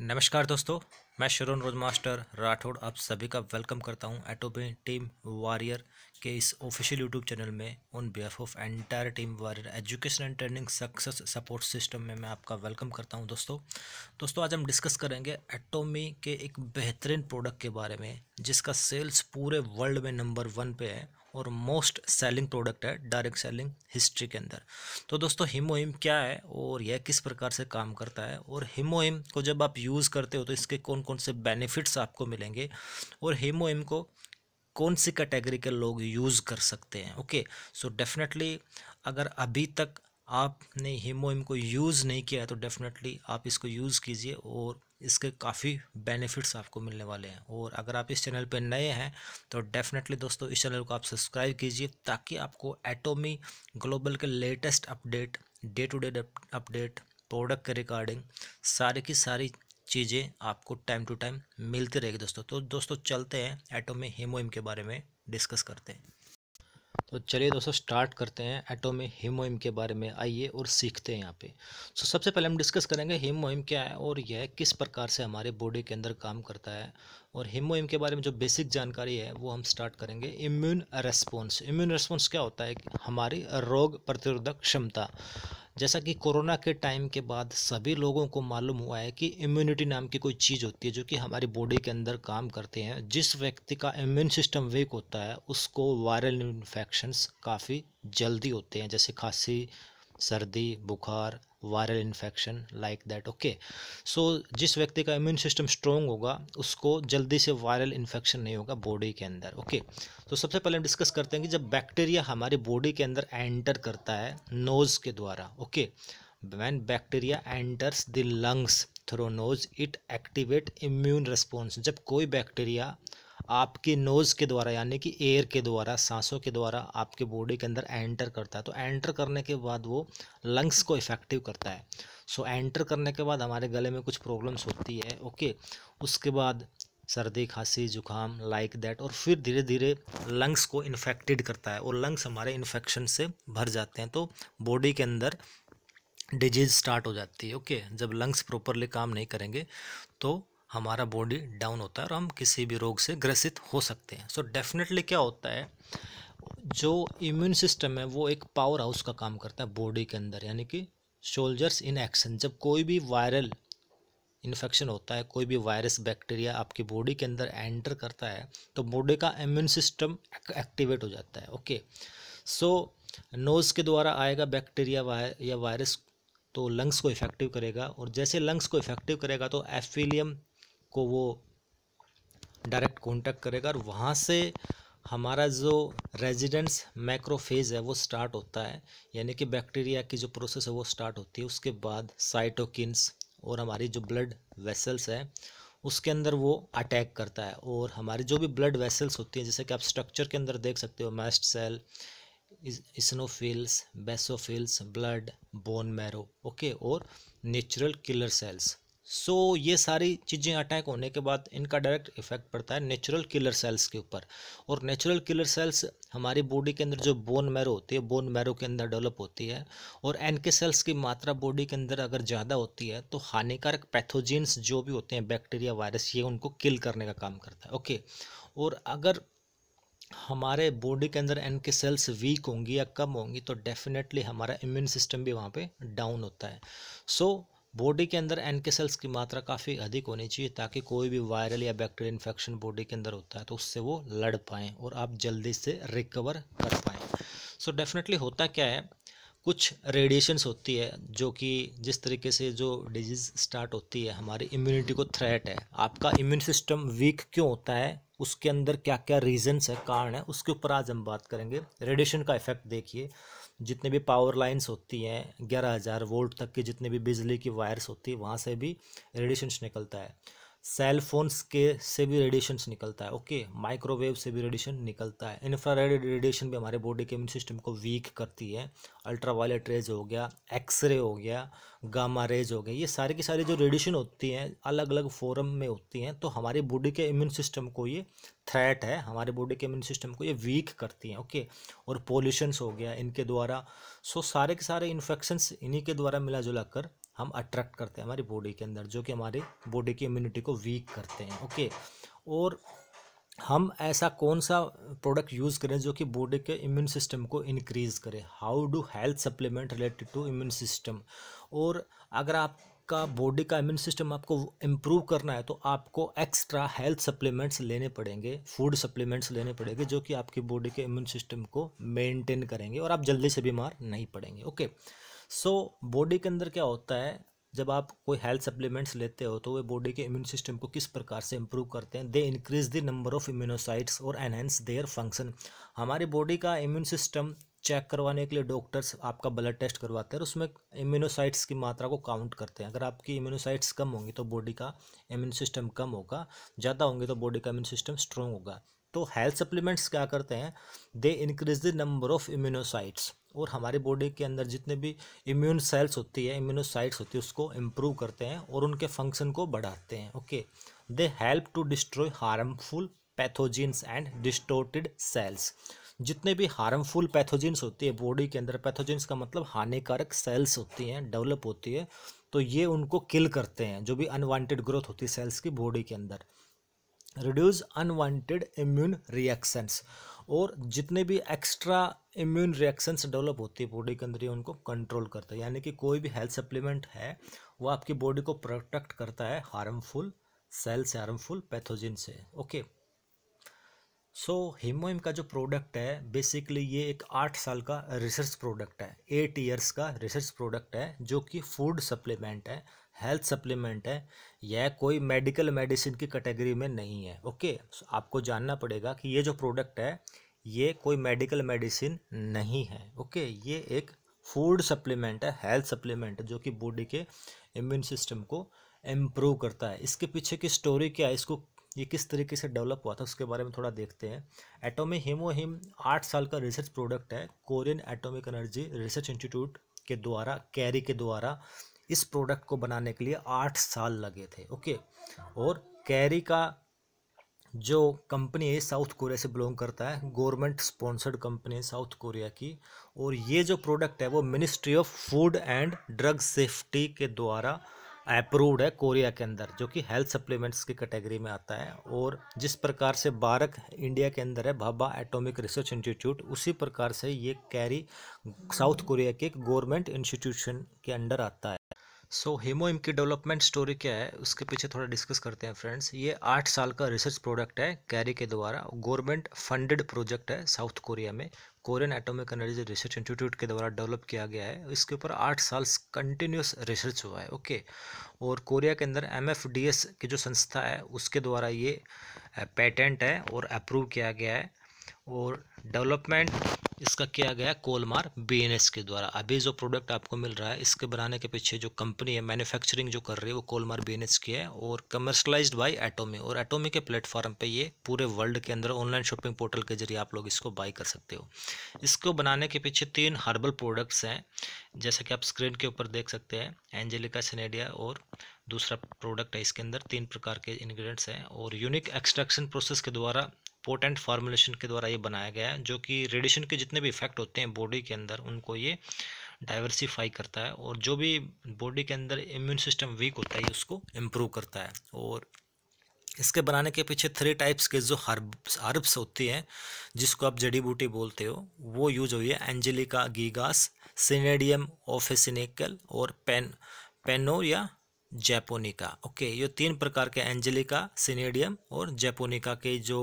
नमस्कार दोस्तों मैं शरुण रोज मास्टर राठौड़ आप सभी का वेलकम करता हूं एटोबे टीम वॉरियर के इस ऑफिशियल यूट्यूब चैनल में on behalf of entire team warrior education and training success support system में मैं आपका वेलकम करता हूं दोस्तों दोस्तों आज हम डिस्कस करेंगे एटोमी के एक बेहतरीन प्रोडक्ट के बारे में जिसका सेल्स पूरे वर्ल्ड में नंबर वन पे है और मोस्ट सेलिंग प्रोडक्ट है डायरेक्ट सेलिंग हिस्ट्री के अंदर तो दोस्तों हिमोइम क्या है और यह किस प्रकार से काम करता है और हिमोइम को जब आप यूज़ करते हो तो इसके कौन कौन से बेनिफिट्स आपको मिलेंगे और हिमोइम को कौन सी कैटेगरी के लोग यूज़ कर सकते हैं ओके सो डेफिनेटली अगर अभी तक आपने हिम को यूज़ नहीं किया है तो डेफ़िनेटली आप इसको यूज़ कीजिए और इसके काफ़ी बेनिफिट्स आपको मिलने वाले हैं और अगर आप इस चैनल पर नए हैं तो डेफ़िनेटली दोस्तों इस चैनल को आप सब्सक्राइब कीजिए ताकि आपको एटोमी ग्लोबल के latest update day to day update product के रिगार्डिंग सारी की सारी चीज़ें आपको टाइम टू टाइम मिलती रहेगी दोस्तों तो दोस्तों चलते हैं एटोमी हिमोइम के बारे में डिस्कस करते हैं तो चलिए दोस्तों स्टार्ट करते हैं एटोम में के बारे में आइए और सीखते हैं यहाँ पे सो so, सबसे पहले हम डिस्कस करेंगे हिमोइम क्या है और यह किस प्रकार से हमारे बॉडी के अंदर काम करता है और हिमोइम के बारे में जो बेसिक जानकारी है वो हम स्टार्ट करेंगे इम्यून रेस्पॉन्स इम्यून रेस्पॉन्स क्या होता है हमारी रोग प्रतिरोधक क्षमता जैसा कि कोरोना के टाइम के बाद सभी लोगों को मालूम हुआ है कि इम्यूनिटी नाम की कोई चीज़ होती है जो कि हमारी बॉडी के अंदर काम करते हैं जिस व्यक्ति का इम्यून सिस्टम वीक होता है उसको वायरल इन्फेक्शंस काफ़ी जल्दी होते हैं जैसे खांसी सर्दी बुखार viral infection like that okay so जिस व्यक्ति का इम्यून सिस्टम स्ट्रॉन्ग होगा उसको जल्दी से वायरल इन्फेक्शन नहीं होगा बॉडी के अंदर ओके okay? तो so, सबसे पहले हम डिस्कस करते हैं कि जब बैक्टीरिया हमारी बॉडी के अंदर एंटर करता है नोज़ के द्वारा okay when bacteria enters the lungs through nose it activate immune response जब कोई बैक्टीरिया आपके नोज़ के द्वारा यानी कि एयर के द्वारा सांसों के द्वारा आपके बॉडी के अंदर एंटर करता है तो एंटर करने के बाद वो लंग्स को इफ़ेक्टिव करता है सो so, एंटर करने के बाद हमारे गले में कुछ प्रॉब्लम्स होती है ओके उसके बाद सर्दी खांसी जुकाम लाइक दैट और फिर धीरे धीरे लंग्स को इन्फेक्टेड करता है और लंग्स हमारे इन्फेक्शन से भर जाते हैं तो बॉडी के अंदर डिजीज़ स्टार्ट हो जाती है ओके जब लंग्स प्रॉपरली काम नहीं करेंगे तो हमारा बॉडी डाउन होता है और हम किसी भी रोग से ग्रसित हो सकते हैं सो so डेफिनेटली क्या होता है जो इम्यून सिस्टम है वो एक पावर हाउस का काम करता है बॉडी के अंदर यानी कि शोल्जर्स इन एक्शन जब कोई भी वायरल इन्फेक्शन होता है कोई भी वायरस बैक्टीरिया आपकी बॉडी के अंदर एंटर करता है तो बॉडी का इम्यून सिस्टम एक्टिवेट हो जाता है ओके सो नोज़ के द्वारा आएगा बैक्टीरिया वायर या वायरस तो लंग्स को इफेक्टिव करेगा और जैसे लंग्स को इफेक्टिव करेगा तो एफिलियम को वो डायरेक्ट कांटेक्ट करेगा और वहाँ से हमारा जो रेजिडेंस मैक्रोफेज है वो स्टार्ट होता है यानी कि बैक्टीरिया की जो प्रोसेस है वो स्टार्ट होती है उसके बाद साइटोकिन्स और हमारी जो ब्लड वेसल्स है उसके अंदर वो अटैक करता है और हमारी जो भी ब्लड वेसल्स होती हैं जैसे कि आप स्ट्रक्चर के अंदर देख सकते हो mast cell eosinophils basophils blood bone marrow okay और natural killer cells so so, ये सारी चीज़ें अटैक होने के बाद इनका डायरेक्ट इफेक्ट पड़ता है नेचुरल किलर सेल्स के ऊपर और नेचुरल किलर सेल्स हमारी बॉडी के अंदर जो बोन मैरो होती है बोन मैरो के अंदर डेवलप होती है और एन के सेल्स की मात्रा बॉडी के अंदर अगर ज़्यादा होती है तो हानिकारक पैथोजेंस जो भी होते हैं बैक्टीरिया वायरस ये उनको किल करने का काम करता है ओके और अगर हमारे बॉडी के अंदर एन के सेल्स वीक होंगी या कम होंगी तो डेफिनेटली हमारा इम्यून सिस्टम भी वहाँ पे डाउन होता है सो so, बॉडी के अंदर एन के सेल्स की मात्रा काफ़ी अधिक होनी चाहिए ताकि कोई भी वायरल या बैक्टीरिया इन्फेक्शन बॉडी के अंदर होता है तो उससे वो लड़ पाएँ और आप जल्दी से रिकवर कर पाएँ सो डेफिनेटली होता क्या है कुछ रेडिएशंस होती है जो कि जिस तरीके से जो डिजीज़ स्टार्ट होती है हमारी इम्यूनिटी को थ्रेट है आपका इम्यून सिस्टम वीक क्यों होता है उसके अंदर क्या क्या रीजंस है कारण है उसके ऊपर आज हम बात करेंगे रेडिएशन का इफेक्ट देखिए जितने भी पावर लाइन्स होती हैं ग्यारह हज़ार वोल्ट तक के जितने भी बिजली की वायर्स होती है वहाँ से भी रेडिएशन निकलता है सेल फोन्स के से भी रेडिएशन निकलता है ओके माइक्रोवेव से भी रेडिएशन निकलता है इंफ्रारेड रेडिएशन भी हमारे बॉडी के इम्यून सिस्टम को वीक करती है अल्ट्रावायलेट रेज हो गया एक्सरे हो गया गामा रेज हो गया ये सारे की सारी जो रेडिएशन होती हैं अलग अलग फॉर्म में होती हैं तो हमारी बॉडी के इम्यून सिस्टम को ये थ्रेट है हमारे बॉडी के इम्यून सिस्टम को ये वीक करती हैं ओके और पोल्यूशंस हो गया इनके द्वारा सो सारे के सारे इन्फेक्शंस इन्हीं के द्वारा मिला जुला कर हम अट्रैक्ट करते हैं हमारी बॉडी के अंदर जो कि हमारी बॉडी की इम्यूनिटी को वीक करते हैं ओके और हम ऐसा कौन सा प्रोडक्ट यूज़ करें जो कि बॉडी के इम्यून सिस्टम को इनक्रीज़ करे how do health supplement related to immune system और अगर आपका बॉडी का इम्यून सिस्टम आपको इम्प्रूव करना है तो आपको एक्स्ट्रा हेल्थ सप्लीमेंट्स लेने पड़ेंगे फूड सप्लीमेंट्स लेने पड़ेंगे जो कि आपकी बॉडी के इम्यून सिस्टम को मेंटेन करेंगे और आप जल्दी से बीमार नहीं पड़ेंगे okay okay? So so, body के अंदर क्या होता है जब आप कोई हेल्थ सप्लीमेंट्स लेते हो तो वे बॉडी के इम्यून सिस्टम को किस प्रकार से इम्प्रूव करते हैं they increase the number of immunocytes और एनहेंस देयर फंक्शन हमारी बॉडी का इम्यून सिस्टम चेक करवाने के लिए डॉक्टर्स आपका ब्लड टेस्ट करवाते हैं और उसमें इम्यूनोसाइट्स की मात्रा को काउंट करते हैं अगर आपकी इम्यूनोसाइट्स कम होंगी तो बॉडी का इम्यून सिस्टम कम होगा ज़्यादा होंगे तो बॉडी का इम्यून सिस्टम स्ट्रॉन्ग होगा तो हेल्थ सप्लीमेंट्स क्या करते हैं they increase the number of immunocytes और हमारे बॉडी के अंदर जितने भी इम्यून सेल्स होती है इम्यूनोसाइट्स होती है उसको इम्प्रूव करते हैं और उनके फंक्शन को बढ़ाते हैं okay they help to destroy harmful pathogens and distorted cells जितने भी हार्मफुल पैथोजिन्स होती है बॉडी के अंदर पैथोजिन्स का मतलब हानिकारक सेल्स होती हैं डेवलप होती है तो ये उनको किल करते हैं जो भी अनवांटेड ग्रोथ होती है सेल्स की बॉडी के अंदर रिड्यूस अनवांटेड इम्यून रिएक्शंस और जितने भी एक्स्ट्रा इम्यून रिएक्शंस डेवलप होती है बॉडी के अंदर ये उनको कंट्रोल करता है यानी कि कोई भी हेल्थ सप्लीमेंट है वो आपकी बॉडी को प्रोटेक्ट करता है हार्मफुल सेल से हार्मफुल पैथोजिन से ओके सो हिमोइम का जो प्रोडक्ट है बेसिकली ये एक आठ साल का रिसर्च प्रोडक्ट है एट ईयर्स का रिसर्च प्रोडक्ट है जो कि फूड सप्लीमेंट है हेल्थ सप्लीमेंट है यह कोई मेडिकल मेडिसिन की कैटेगरी में नहीं है ओके so, आपको जानना पड़ेगा कि ये जो प्रोडक्ट है ये कोई मेडिकल मेडिसिन नहीं है ओके ये एक फूड सप्लीमेंट है हेल्थ सप्लीमेंट जो कि बॉडी के इम्यून सिस्टम को इम्प्रूव करता है इसके पीछे की स्टोरी क्या है इसको ये किस तरीके से डेवलप हुआ था उसके बारे में थोड़ा देखते हैं एटोमी हिमोहिम आठ साल का रिसर्च प्रोडक्ट है Korean atomic energy research institute के द्वारा कैरी के द्वारा इस प्रोडक्ट को बनाने के लिए आठ साल लगे थे ओके और कैरी का जो कंपनी है साउथ कोरिया से बिलोंग करता है गवर्नमेंट स्पॉन्सर्ड कंपनी है साउथ कोरिया की और ये जो प्रोडक्ट है वो ministry of food and drug safety के द्वारा अप्रूव्ड है कोरिया के अंदर जो कि हेल्थ सप्लीमेंट्स की कैटेगरी में आता है और जिस प्रकार से बारक इंडिया के अंदर है भाभा एटॉमिक रिसर्च इंस्टीट्यूट उसी प्रकार से ये कैरी साउथ कोरिया के गवर्नमेंट इंस्टीट्यूशन के अंडर आता है सो हेमोइम की डेवलपमेंट स्टोरी क्या है उसके पीछे थोड़ा डिस्कस करते हैं फ्रेंड्स ये आठ साल का रिसर्च प्रोडक्ट है कैरी के द्वारा गवर्नमेंट फंडेड प्रोजेक्ट है साउथ कोरिया में Korean atomic energy research institute के द्वारा डेवलप किया गया है इसके ऊपर आठ साल कंटिन्यूस रिसर्च हुआ है ओके और कोरिया के अंदर एम की जो संस्था है उसके द्वारा ये पेटेंट है और अप्रूव किया गया है और डेवलपमेंट इसका किया गया कोलमार बीएनएस के द्वारा अभी जो प्रोडक्ट आपको मिल रहा है इसके बनाने के पीछे जो कंपनी है मैन्युफैक्चरिंग जो कर रही है वो कोलमार बीएनएस की है और कमर्शलाइज्ड बाय एटोमी और एटोमी के प्लेटफॉर्म पे ये पूरे वर्ल्ड के अंदर ऑनलाइन शॉपिंग पोर्टल के जरिए आप लोग इसको बाई कर सकते हो इसको बनाने के पीछे तीन हर्बल प्रोडक्ट्स हैं जैसे कि आप स्क्रीन के ऊपर देख सकते हैं एंजेलिका सनेडिया और दूसरा प्रोडक्ट है इसके अंदर तीन प्रकार के इन्ग्रीडियंट्स हैं और यूनिक एक्सट्रैक्शन प्रोसेस के द्वारा पोटेंट फार्मुलेशन के द्वारा ये बनाया गया है जो कि रेडिएशन के जितने भी इफेक्ट होते हैं बॉडी के अंदर उनको ये डाइवर्सिफाई करता है और जो भी बॉडी के अंदर इम्यून सिस्टम वीक होता है उसको इम्प्रूव करता है और इसके बनाने के पीछे थ्री टाइप्स के जो हर्ब्स हर्ब्स होती हैं जिसको आप जड़ी बूटी बोलते हो वो यूज हुई है एंजेलिका गीगास सिनेडियम ओफेसिनिकल और पेन पेनो या जैपोनिका ओके ये तीन प्रकार के एंजेलिका सिनेडियम और जैपोनिका के जो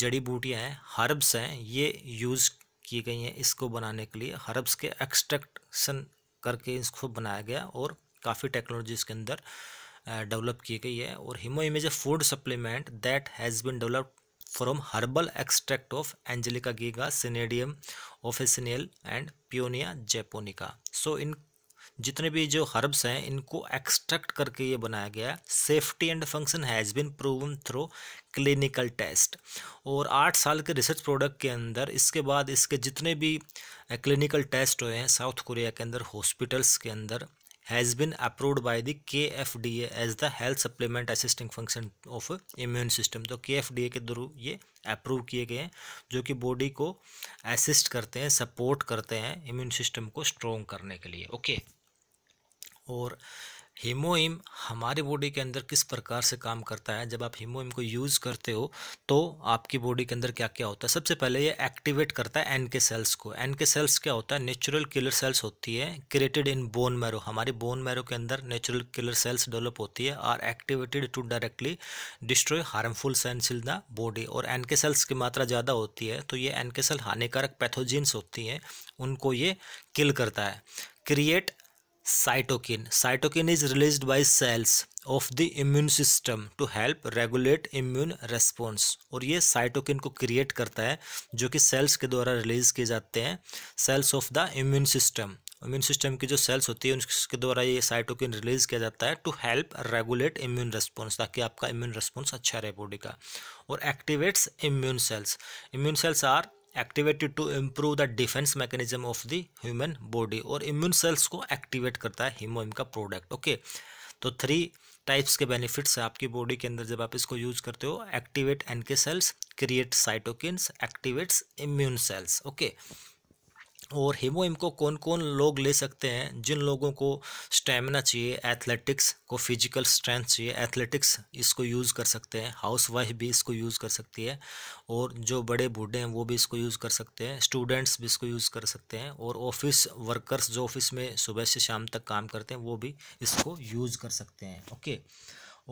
जड़ी बूटियाँ हैं हर्ब्स हैं ये यूज़ की गई हैं इसको बनाने के लिए हर्ब्स के एक्सट्रैक्शन करके इसको बनाया गया और काफ़ी टेक्नोलॉजी इसके अंदर डेवलप की गई है और HemoHIM food supplement that has been developed from herbal extract of Angelica गीगा Cnidium officinale and Paeonia japonica so इन जितने भी जो हर्ब्स हैं इनको एक्सट्रैक्ट करके ये बनाया गया safety and function has been proven through clinical test और आठ साल के रिसर्च प्रोडक्ट के अंदर इसके बाद इसके जितने भी क्लिनिकल टेस्ट हुए हैं साउथ कोरिया के अंदर हॉस्पिटल्स के अंदर has been approved by the K F D as the health supplement assisting function of immune system तो के एफ डी ए के थ्रू ये अप्रूव किए गए हैं जो कि बॉडी को असिस्ट करते हैं सपोर्ट करते हैं इम्यून सिस्टम को स्ट्रॉन्ग करने के लिए ओके okay. और हीमोइम हमारे बॉडी के अंदर किस प्रकार से काम करता है जब आप हीमोइम को यूज़ करते हो तो आपकी बॉडी के अंदर क्या क्या होता है सबसे पहले ये एक्टिवेट करता है एन के सेल्स को एन के सेल्स क्या होता है नेचुरल किलर सेल्स होती है क्रिएटेड इन बोन मैरो हमारी बोन मैरो के अंदर नेचुरल किलर सेल्स डेवलप होती है are activated to directly destroy harmful cells in the body और एन के सेल्स की मात्रा ज़्यादा होती है तो ये एन के सेल हानिकारक पैथोजिन्स होती हैं उनको ये किल करता है create cytokine cytokine is release by cells of the immune system to help regulate immune response और ये साइटोकिन को क्रिएट करता है जो कि सेल्स के द्वारा रिलीज किए जाते हैं cells of the immune system immune system की जो सेल्स होती है उसके द्वारा ये साइटोकिन रिलीज किया जाता है to help regulate immune response ताकि आपका इम्यून रेस्पॉन्स अच्छा रहे बॉडी का और activates immune cells immune cells are activated to improve the defence mechanism of the human body और इम्यून सेल्स को एक्टिवेट करता है हिमोइम का प्रोडक्ट ओके तो थ्री टाइप्स के बेनिफिट्स है आपकी बॉडी के अंदर जब आप इसको यूज करते हो activate NK cells create cytokines activates immune cells okay और हीमोइम को कौन कौन लोग ले सकते हैं जिन लोगों को स्टेमिना चाहिए एथलेटिक्स को फिजिकल स्ट्रेंथ चाहिए एथलेटिक्स इसको यूज़ कर सकते हैं हाउस वाइफ भी इसको यूज़ कर सकती है और जो बड़े बूढ़े हैं वो भी इसको यूज़ कर सकते हैं स्टूडेंट्स भी इसको यूज़ कर सकते हैं और ऑफिस वर्कर्स जो ऑफिस में सुबह से शाम तक काम करते हैं वो भी इसको यूज़ कर सकते हैं ओके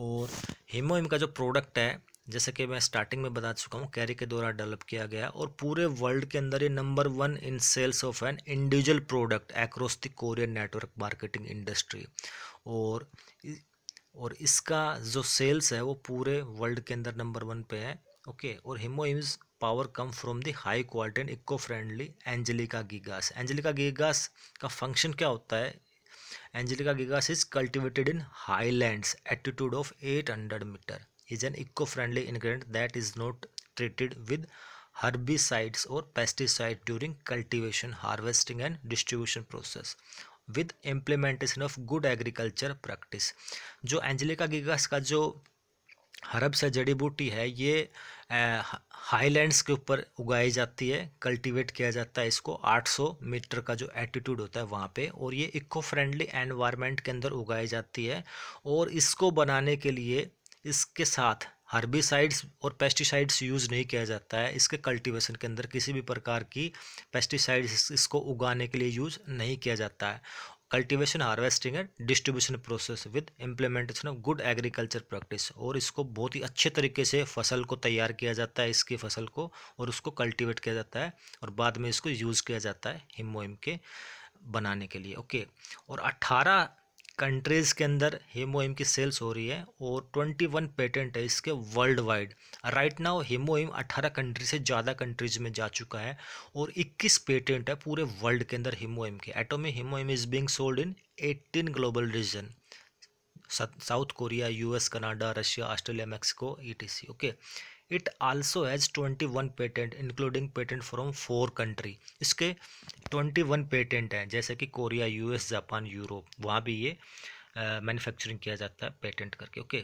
और हीमोइम का जो प्रोडक्ट है जैसे कि मैं स्टार्टिंग में बता चुका हूँ कैरी के द्वारा डेवलप किया गया और पूरे वर्ल्ड के अंदर ये number one in sales of an individual product across the Korean network marketing industry और और इसका जो सेल्स है वो पूरे वर्ल्ड के अंदर नंबर वन पे है ओके और और इम्स power come from the high quality and eco friendly Angelica gigas Angelica gigas का फंक्शन क्या होता है Angelica gigas is cultivated in highlands attitude of 800 metre is an eco friendly ingredient that is not treated with herbicides और pesticide during cultivation harvesting and distribution process with implementation of good agriculture practice जो Angelica गिगस का जो herbs है जड़ी बूटी है ये highlands के ऊपर उगाई जाती है कल्टिवेट किया जाता है इसको 800 मीटर का जो एटीट्यूड होता है वहाँ पे और ये इको फ्रेंडली एनवायरमेंट के अंदर उगाई जाती है और इसको बनाने के लिए इसके साथ हर्बिसाइड्स और पेस्टिसाइड्स यूज़ नहीं किया जाता है इसके कल्टीवेशन के अंदर किसी भी प्रकार की पेस्टिसाइड्स इसको उगाने के लिए यूज़ नहीं किया जाता है cultivation harvesting and distribution process with implementation of good agriculture practice और इसको बहुत ही अच्छे तरीके से फसल को तैयार किया जाता है इसकी फसल को और उसको कल्टिवेट किया जाता है और बाद में इसको यूज़ किया जाता है हिम के बनाने के लिए ओके और अट्ठारह कंट्रीज़ के अंदर हेमोइम की सेल्स हो रही है और 21 पेटेंट है इसके world wide right now HemoHIM 18 country से ज़्यादा कंट्रीज में जा चुका है और 21 पेटेंट है पूरे वर्ल्ड के अंदर हेमोहिम के Atomy HemoHIM is being sold in 18 global region South Korea US Canada Russia Australia Mexico ई okay it also has twenty one patent including patent from four country इसके ट्वेंटी वन पेटेंट हैं जैसे कि Korea US Japan Europe वहाँ भी ये manufacturing uh, किया जाता है पेटेंट करके ओके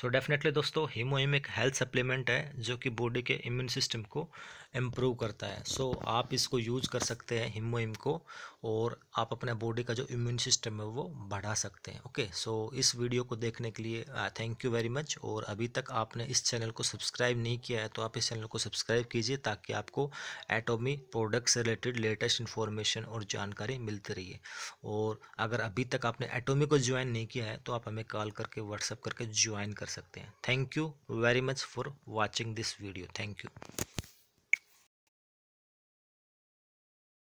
सो डेफिनेटली दोस्तों हीमोहिम एक हेल्थ सप्लीमेंट है जो कि बॉडी के इम्यून सिस्टम को इम्प्रूव करता है सो so, आप इसको यूज कर सकते हैं हीमोहिम को और आप अपने बॉडी का जो इम्यून सिस्टम है वो बढ़ा सकते हैं ओके सो इस वीडियो को देखने के लिए थैंक यू वेरी मच और अभी तक आपने इस चैनल को सब्सक्राइब नहीं किया है तो आप इस चैनल को सब्सक्राइब कीजिए ताकि आपको एटोमी प्रोडक्ट से रिलेटेड लेटेस्ट इन्फॉर्मेशन और जानकारी मिलती रही और अगर अभी तक आपने एटोमी को ज्वाइन नहीं किया है तो आप हमें कॉल करके व्हाट्सअप करके ज्वाइन कर सकते हैं thank you very much for watching this video thank you